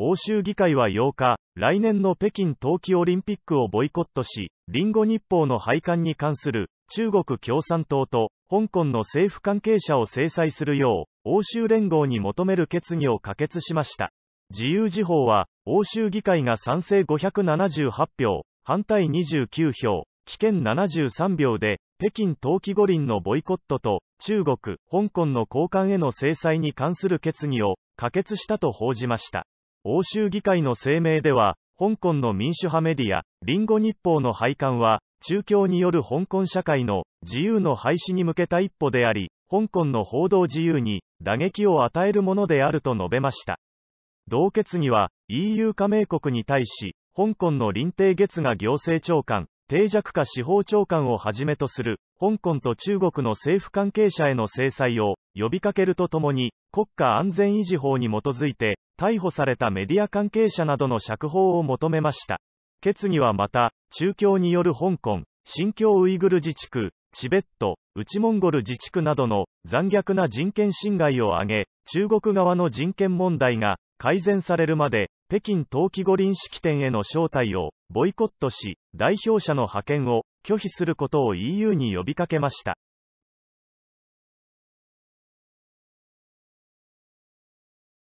欧州議会は8日、来年の北京冬季オリンピックをボイコットし、リンゴ日報の廃刊に関する中国共産党と香港の政府関係者を制裁するよう、欧州連合に求める決議を可決しました。自由時報は、欧州議会が賛成578票、反対29票、棄権73秒で、北京冬季五輪のボイコットと、中国、香港の交換への制裁に関する決議を可決したと報じました。欧州議会の声明では、香港の民主派メディア、リンゴ日報の廃刊は、中共による香港社会の自由の廃止に向けた一歩であり、香港の報道自由に打撃を与えるものであると述べました。同決議は EU 加盟国に対し、香港の林鄭月が行政長官、定弱化司法長官をはじめとする、香港と中国の政府関係者への制裁を呼びかけるとともに、国家安全維持法に基づいて、逮捕されたメディア関係者などの釈放を求めました。決議はまた、中共による香港、新疆ウイグル自治区、チベット、内モンゴル自治区などの残虐な人権侵害を挙げ、中国側の人権問題が改善されるまで、北京冬季五輪式典への招待をボイコットし、代表者の派遣を拒否することを EU に呼びかけました。